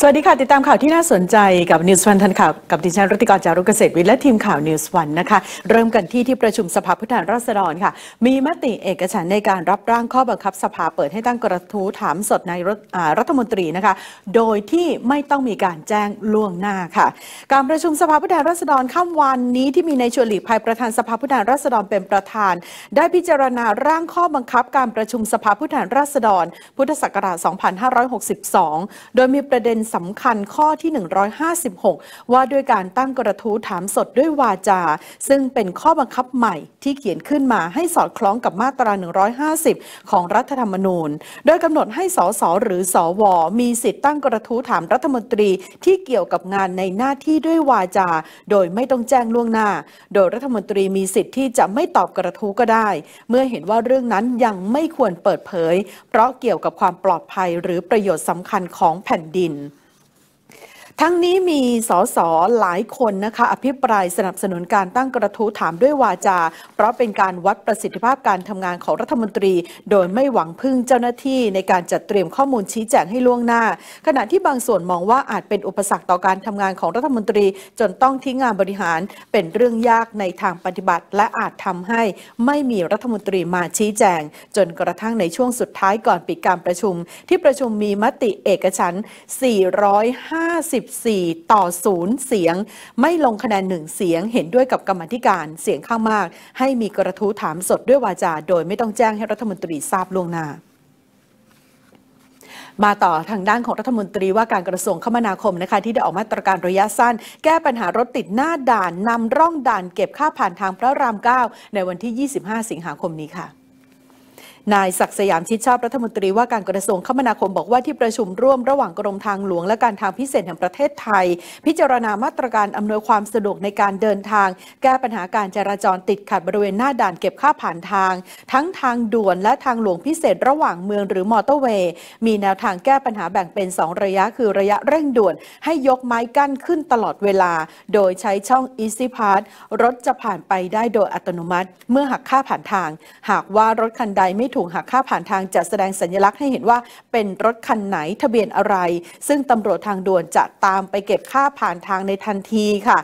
สวัสดีค่ะ ติดตามข่าวที่น่าสนใจกับนิวส์วันทันข่าวกับดิฉันรัติกรจารุกเกษตรวิและทีมข่าวนิวส์วันนะคะ เริ่มกันที่ที่ประชุมสภาผู้แทนราษฎรค่ะ มีมติเอกฉันในการรับร่างข้อบังคับ สภาเปิดให้ตั้งกระทู้ถามสดในรัฐมนตรีนะคะ โดยที่ไม่ต้องมีการแจ้งล่วงหน้าค่ะ การประชุมสภาผู้แทนราษฎรค่ำวันนี้ ที่มีในชวนหลีกภัยประธานสภาผู้แทนราษฎรเป็นประธาน ได้พิจารณาร่างข้อบังคับ การประชุมสภาผู้แทนราษฎร พุทธศักราช 2562 โดยมีประเด็นสำคัญข้อที่ 156 ว่า ด้วยการตั้งกระทู้ถามสดด้วยวาจา ซึ่งเป็นข้อบังคับใหม่ที่เขียนขึ้นมาให้สอดคล้องกับมาตรา150 ของรัฐธรรมนูญ โดยกำหนดให้สสหรือสวมีสิทธิ์ตั้งกระทู้ถามรัฐมนตรีที่เกี่ยวกับงานในหน้าที่ด้วยวาจา โดยไม่ต้องแจ้งล่วงหน้า โดยรัฐมนตรีมีสิทธิ์ที่จะไม่ตอบกระทู้ก็ได้ เมื่อเห็นว่าเรื่องนั้นยังไม่ควรเปิดเผย เพราะเกี่ยวกับความปลอดภัย หรือประโยชน์สำคัญของแผ่นดินทั้งนี้มีสสหลายคนนะคะอภิปรายสนับสนุนการตั้งกระทู้ถามด้วยวาจา เพราะเป็นการวัดประสิทธิภาพการทำงานของรัฐมนตรี โดยไม่หวังพึ่งเจ้าหน้าที่ในการจัดเตรียมข้อมูลชี้แจงให้ล่วงหน้า ขณะที่บางส่วนมองว่าอาจเป็นอุปสรรคต่อการทำงานของรัฐมนตรีจนต้องทิ้งงานบริหารเป็นเรื่องยากในทางปฏิบัติ และอาจทำให้ไม่มีรัฐมนตรีมาชี้แจง จนกระทั่งในช่วงสุดท้ายก่อนปิดการประชุม ที่ประชุมมีมติเอกฉัน450 14ต่อ 0 เสียง ไม่ลงคะแนน 1 เสียง เห็นด้วยกับกรรมธิการ เสียงข้างมาก ให้มีกระทู้ถามสดด้วยวาจา โดยไม่ต้องแจ้งให้รัฐมนตรีทราบล่วงหน้า มาต่อทางด้านของรัฐมนตรีว่าการกระทรวงคมนาคมนะคะ ที่ได้ออกมาตรการระยะสั้น แก้ปัญหารถติดหน้าด่าน นำร่องด่าน เก็บค่าผ่านทางพระราม 9 ในวันที่ 25 สิงหาคมนี้ค่ะนายศักสยามชิดชอบรัฐมนตรีว่าการกระทรวงคมนาคมบอกว่าที่ประชุมร่วมระหว่างกรมทางหลวงและการทางพิเศษแห่งประเทศไทย พิจารณามาตรการอำนวยความสะดวกในการเดินทาง แก้ปัญหาการจราจรติดขัดบริเวณหน้าด่านเก็บค่าผ่านทาง ทั้งทางด่วนและทางหลวงพิเศษระหว่างเมืองหรือมอเตอร์เวย์มีแนวทางแก้ปัญหาแบ่งเป็น 2 ระยะ คือระยะเร่งด่วน ให้ยกไม้กั้นขึ้นตลอดเวลา โดยใช้ช่อง Easy Pass รถจะผ่านไปได้โดยอัตโนมัติ เมื่อหักค่าผ่านทางหากว่ารถคันใดไม่ถูกหักค่าผ่านทางจะแสดงสัญลักษณ์ให้เห็นว่า เป็นรถคันไหนทะเบียนอะไร ซึ่งตำรวจทางด่วนจะตามไปเก็บค่าผ่านทางในทันทีค่ะ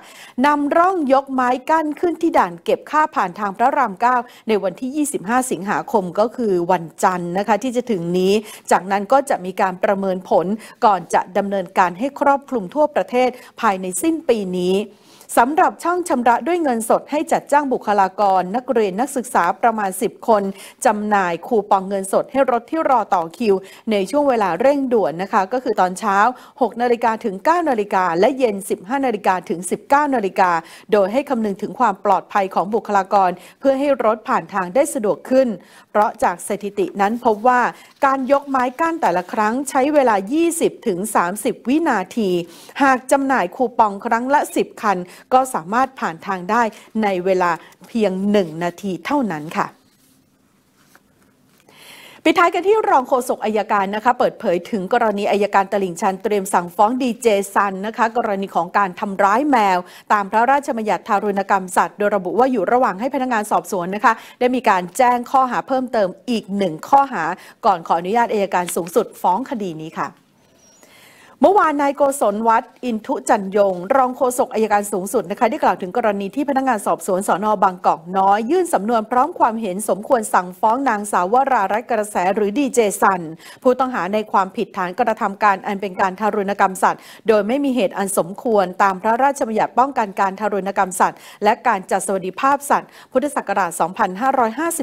นำร่องยกไม้กั้นขึ้นที่ด่านเก็บค่าผ่านทางพระรามเก้าในวันที่ 25 สิงหาคมก็คือวันจันทร์นะคะที่จะถึงนี้ จากนั้นก็จะมีการประเมินผลก่อนจะดำเนินการให้ครอบคลุมทั่วประเทศภายในสิ้นปีนี้สำหรับช่องชำระด้วยเงินสดให้จัดจ้างบุคลากร นักเรียนนักศึกษาประมาณ 10 คนจำหน่ายคูปองเงินสดให้รถที่รอต่อคิว ในช่วงเวลาเร่งด่วนนะคะ ก็คือตอนเช้า 6นาฬิกาถึง 9นาฬิกาและเย็น 15นาฬิกาถึง 19นาฬิกาโดยให้คำนึงถึงความปลอดภัยของบุคลากร เพื่อให้รถผ่านทางได้สะดวกขึ้น เพราะจากสถิตินั้นพบว่า การยกไม้กั้นแต่ละครั้งใช้เวลา 20-30 วินาที หากจำหน่ายคูปองครั้งละ 10 คันก็สามารถผ่านทางได้ในเวลาเพียง 1 นาทีเท่านั้นค่ะ ปิดท้ายกันที่รองโฆษกอายการนะคะ เปิดเผยถึงกรณีอายการตลิ่งชันเตรียมสั่งฟ้องดีเจซันนะคะกรณีของการทำร้ายแมวตามพระราชบัญญัติทารุณกรรมสัตว์โดยระบุว่าอยู่ระหว่างให้พนักงานสอบสวนนะคะ ได้มีการแจ้งข้อหาเพิ่มเติมอีกหนึ่งข้อหาก่อนขออนุญาตอายการสูงสุดฟ้องคดีนี้ค่ะเมื่อวานนายโกศลวัดอินทุจันยง รองโฆษกอายการสูงสุดนะคะได้กล่าวถึงกรณีที่พนักงานสอบสวนสอนอบางกอกน้อย ยื่นสำนวนพร้อมความเห็นสมควรสั่งฟ้องนางสาววรารัต์กระแสหรือดีเจสัน ผู้ต้องหาในความผิดฐานกระทำการอันเป็นการทารุณกรรมสัตว์ โดยไม่มีเหตุอันสมควรตามพระราชบัญญัติป้องกันการทารุณกรรมสัตว์ และการจัดสวัสดิภาพสัตว์ พุทธศักราช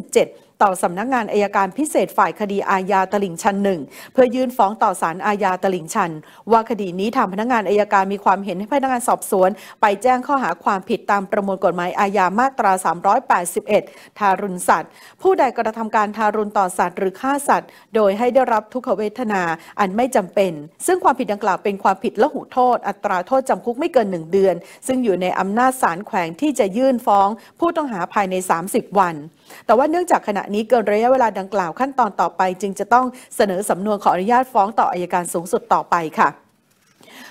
2557ต่อสำนักงานอายการพิเศษฝ่ายคดีอาญาตลิ่งชันหนึ่งเพื่อยื่นฟ้องต่อศาลอาญาตลิ่งชัน ว่าคดีนี้ทางพนักงานอายการมีความเห็นให้พนักงานสอบสวน ไปแจ้งข้อหาความผิดตามประมวลกฎหมายอาญามาตรา 381 ทารุณสัตว์ ผู้ใดกระทำการทารุณต่อสัตว์ หรือฆ่าสัตว์ โดยให้ได้รับทุกขเวทนาอันไม่จำเป็น ซึ่งความผิดดังกล่าวเป็นความผิดละหุโทษ อัตราโทษจำคุกไม่เกินหนึ่งเดือน ซึ่งอยู่ในอำนาจศาลแขวงที่จะยื่นฟ้องผู้ต้องหาภายใน 30 วันแต่ว่าเนื่องจากขณะนี้เกินระยะเวลาดังกล่าวขั้นตอนต่อไป จึงจะต้องเสนอสำนวนขออนุญาตฟ้องต่ออายการสูงสุดต่อไปค่ะ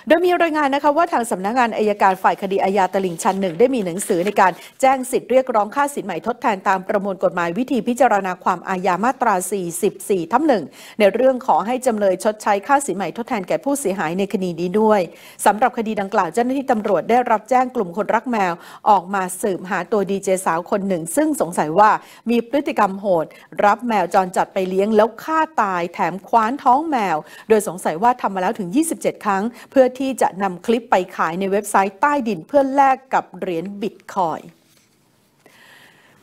โดยมีรายงานนะคะว่าทางสำนักงงานอายการฝ่ายคดี อาญาตลิ่งชันหนึ่งได้มีหนังสือในการแจ้งสิทธิ์เรียกร้องค่าสินใหม่ทดแทนตามประมวลกฎหมายวิธีพิจารณาความอาญามาตรา 44 ทับหนึ่งในเรื่องขอให้จำเลยชดใช้ค่าสินใหม่ทดแทนแก่ผู้เสียหายในคดีนี้ด้วยสำหรับคดีดังกล่าวเจ้าหน้าที่ตำรวจได้รับแจ้งกลุ่มคนรักแมวออกมาสืบหาตัวดีเจสาวคนหนึ่งซึ่งสงสัยว่ามีพฤติกรรมโหด รับแมวจรจัดไปเลี้ยงแล้วฆ่าตายแถมคว้านท้องแมว โดยสงสัยว่าทำมาแล้วถึง 27 ครั้งเพื่อที่จะนำคลิปไปขายในเว็บไซต์ใต้ดินเพื่อแลกกับเหรียญบิตคอย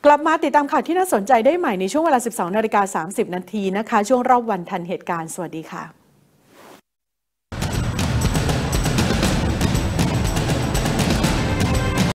กลับมาติดตามข่าวที่น่าสนใจได้ใหม่ ในช่วงเวลา 12นาฬิกา30 นาทีนะคะช่วงรอบวันทันเหตุการณ์ สวัสดีค่ะ